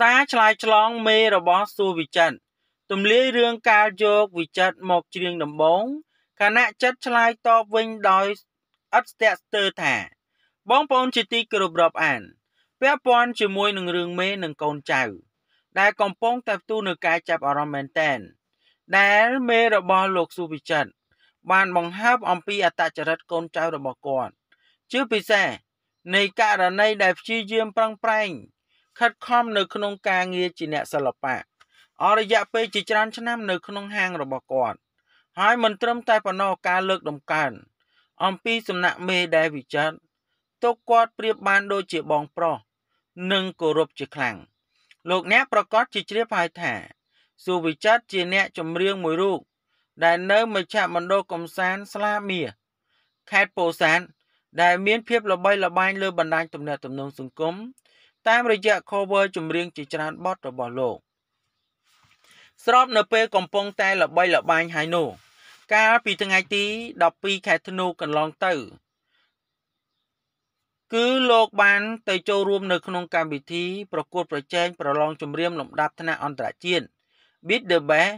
សារឆ្លើយឆ្លងមេរបស់សួរវិចិត្រទំលាយរឿងការយកវិចិត្រមកច្រៀងដំបងគណៈចិត្តឆ្លើយតបវិញដោយឥតស្ទាក់ស្ទើរថាបងប្អូនជាទីគោរពរាប់អានពាក់ព័ន្ធជាមួយនឹងរឿងមេនិងកូនចៅ ដែលកំពុងតែផ្ទុះនឹងការចាប់អារម្មណ៍មែនតែនដែលមេរបស់លោកសុវិចិត្របានបង្ហើបអំពីអត្តចរិតកូនចៅរបស់គាត់ជាពិសេសនៃករណីដែលព្យាយាមប្រឹងប្រែងខិតខំនៅក្នុងការងារជាអ្នកសិល្បៈអររយៈពេលជាច្រើន ឆ្នាំនៅក្នុងហាងរបស់គាត់ហើយមិនត្រឹមតែប៉ុណ្ណោះការលើកដំកើងអំពីសំណាក់មេដែលវិចិត្រទុកគាត់ប្រៀបបានដូចជាបងប្រុសនិងគោរពជាខ្លាំងលោកអ្នកប្រកាសជាជ្រាបហើយថាសុវិចិត្រជាអ្នកចម្រៀងមួយរូបដែលនៅមជ្ឈមណ្ឌលកំសាន្តស្លាមៀខេត្តពោធិ៍សាត់ដែលមានភាពល្បីល្បាញលើបណ្ដាញទំនាក់ទំនងសង្គមតាមរយៈ cover ចម្រៀងជាច្រើនបទរបស់លោកស្របនៅពេលកំពុង តែល្បីល្បាញហើយនោះកាលពីថ្ងៃទី12ខែធ្នូកន្លងទៅគឺលោកបានទៅចូលរួម នៅក្នុងកម្មវិធីប្រកួត ប្រជែងប្រឡងចម្រៀងលំដាប់ថ្នាក់អន្តរជាតិ Beat the Best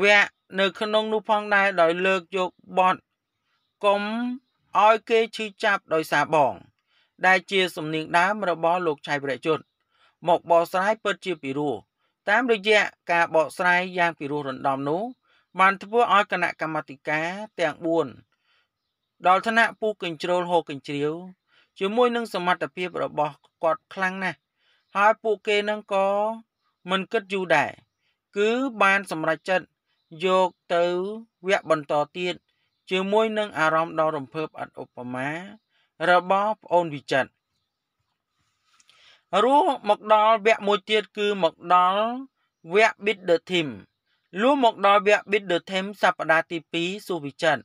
វគ្គនៅ ក្នុងនោះផងដែរដោយលើកយកបទកុំឲ្យគេឈឺចាប់ ដោយសារបង។ដែលជាសំនៀងដើមរបស់លោកឆៃវរៈជនមកបកស្រាយពិតជាពិរោះតាមរយៈការបកស្រាយយ៉ាងពិរោះរណ្ដំនោះ បានធ្វើឲ្យគណៈកម្មាធិការទាំង4ដល់ឋានៈពូកញ្ជ្រោលហូកញ្ជ្រាវជាមួយនឹងសមត្ថភាពរបស់គាត់ខ្លាំងណាស់ហើយពួកគេនឹងក៏មិនគិតយូរដែរគឺបានសម្រេចចិត្តយកទៅវគ្គបន្តទៀតជាមួយនឹង អារម្មណ៍ដ៏រំភើបអត់ឧបមារបស់ប្អូនវិចិត្ររស់មកដល់វគ្គមួយទៀតគឺមកដល់វគ្គ Bit the Team លុះមកដល់វគ្គ Bit the Team សប្តាហ៍ទី2សុវិចិត្រ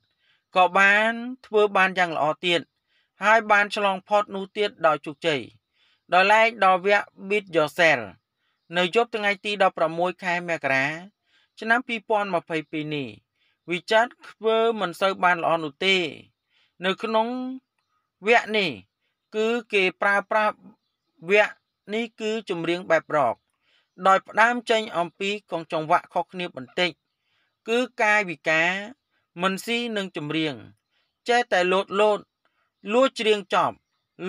ក៏ បានធ្វើបានយ៉ាងល្អទៀតហើយបាន ឆ្លងផុតនោះទៀតដោយជោគជ័យដល់ឡែកដល់វគ្គ Bit Yourself នៅយប់ថ្ងៃទី16ខែមករាឆ្នាំ2022នេះវិចិត្រធ្វើមិនសូវបានល្អនោះទេ នៅក្នុងវគ្គនេះគឺគេប្រើប្រាស់វគ្គនេះគឺចម្រៀងបែបរកដោយផ្ដើមចេញអំពីកងចង្វាក់ខុសគ្នាបន្តិចគឺកាយវិការ មិនស៊ីនឹងចម្រៀង ចេះតែលោតលោតលួចច្រៀងចប់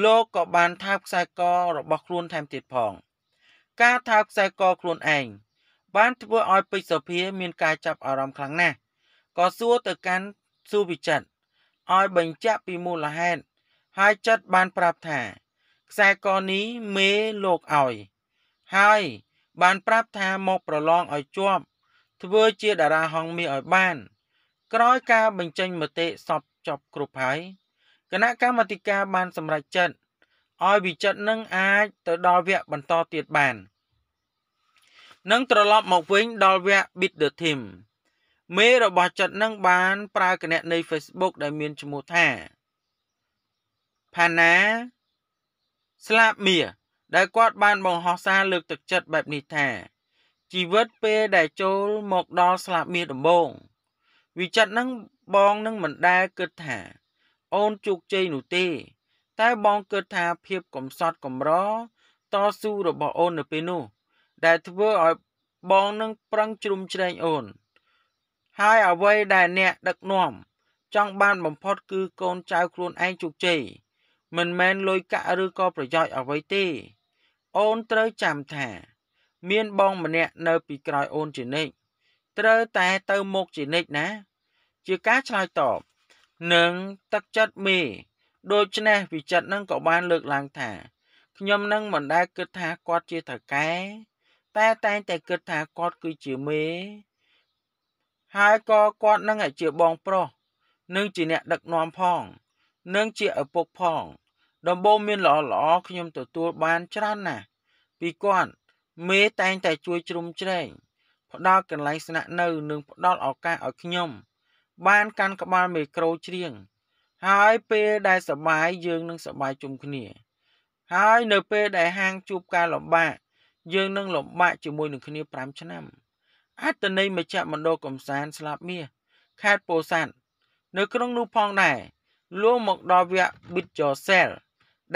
លោកក៏បានថាបខ្សែករបស់ខ្លួនថែមទៀតផងការថាបខ្សែកខ្លួនឯងបានធ្វើឲ្យពេជ្រសុភាមានការចាប់អារម្មណ៍ខ្លាំងណាស់ក៏សួរទៅកាន់ស៊ូវិចិត្រឲ្យបញ្ជាក់ពីមូលហេតុហើយចិត្តបានប្រាប់ថាខ្សែកនេះមេលោកឲ្យហើយបានប្រាប់ថាមកប្រឡងឲ្យជាប់ធ្វើជាតារាហងមាសឲ្យបាន ក្រោយការបញ្ចេញមតិសពចប់គ្រប់ហើយគណៈកម្មាធិការ បានសម្រេចចិត្តឲ្យវិចិត្រនឹងអាច ទៅដល់វគ្គបន្តទៀតបាន នឹងត្រឡប់មកវិញដល់វគ្គ Beat the Team មេរបស់ចិត្តនឹងបានប្រើគណនី Facebook ដែលមានឈ្មោះថាផាណាស្លាបមៀដែលគាត់ បានបង្ហោះសារលើកទឹកចិត្តបែបនេះថាជីវិតពេលដែលចូលមកដល់ស្លាបមៀដំបង វិចិត្រនឹងបងនឹងមិនដែលគិតថា អូនជោគជ័យនោះទេ តែបងគិតថាភាពកំសត់កំរតស៊ូរបស់អូននៅពេលនោះ ដែលធ្វើឲ្យបងនឹងប្រឹងជ្រុំជ្រែងអូន ហើយអ្វីដែលអ្នកដឹកនាំចង់បានបំផុតគឺកូនចៅខ្លួនឯងជោគជ័យមិនមែនលុយកាក់ឬក៏ប្រយោជន៍អ្វីទេអូនត្រូវចាំថា មានបងម្នាក់នៅពីក្រោយអូនជានិច្ចត្រូវតែទៅមុខជានិច្ចណា ជាការឆ្លើយតបនឹងទឹកចិត្តមេ ដូច្នេះវិចិត្រនឹងក៏បានលើកឡើងថាខ្ញុំនឹងមិនដែលគិតថាគាត់ជាថៅកែតែតែងតែគិតថាគាត់គឺជាមេ ហើយក៏គាត់នឹងជាបងប្រុសនឹងជាអ្នក ដឹកនាំផងនឹងជាឪពុកផងដំបូងមានល្អល្អខ្ញុំទទួលបានច្រើនណាស់ពីគាត់មេតែងតែជួយ ជ្រោមជ្រែងផ្ដល់កន្លែងស្នាក់នៅ និងផ្ដល់ឱកាសឲ្យខ្ញុំ បានកាន់ក្បាលមេក្រូច្រៀងហើយពេលដែលសបាយយើងនឹងសបាយជុំគ្នាហើយនៅពេលដែលហាងជួបការលំបាកយើងនឹងលំបាកជាមួយនឹងគ្នា5ឆ្នាំអត្តន័យមជ្ឈមណ្ឌលកំសាន្តស្លាប់មាសខេត្តពោធិ៍សាត់នៅក្នុងនោះផងដែរលោកមកដល់វគ្គ Bit Yourself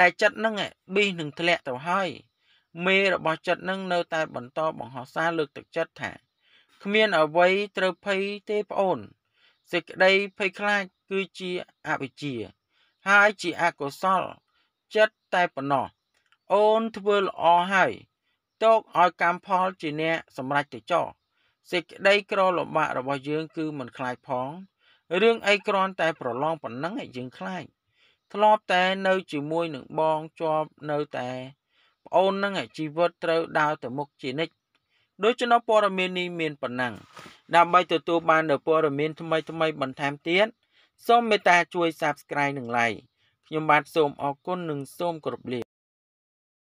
ដែលចិត្តនឹងប៊ីនឹងធ្លាក់ទៅហើយមេរបស់ចិត្តនឹងនៅតែ បន្តបង្ហោះសារលើកទឹកចិត្តថាគ្មានអ្វីត្រូវភ័យទេប្អូនសេចក្តីភ័យខ្លាចគឺជាអវិជ្ជា ហើយជាអកុសលចិត្តតែប៉ុណ្ណោះអូនធ្វើល្អហើយតោកឲ្យកម្មផលជាអ្នកសម្រេចទៅចោសេចក្តីក្រលំបាករបស់យើងគឺមិនខ្លាចផងរឿងអីគ្រាន់តែប្រឡងប៉ុណ្ណឹងឯងយើងខ្លាចធ្លាប់តែនៅជាមួយនឹងបងជាប់នៅតែប្អូននឹងជីវិតត្រូវដើរទៅមុខជានិច្ចដូច្នោះព័ត៌មាននេះមានប៉ុណ្ណឹងដើម្បីទទួលបាននូវព័ត៌មានថ្មីថ្មីបន្ថែមទៀតសូមមេត្តាជួយ Subscribe និង Like ខ្ញុំបាទសូមអរគុណនិងសូមគោរពលា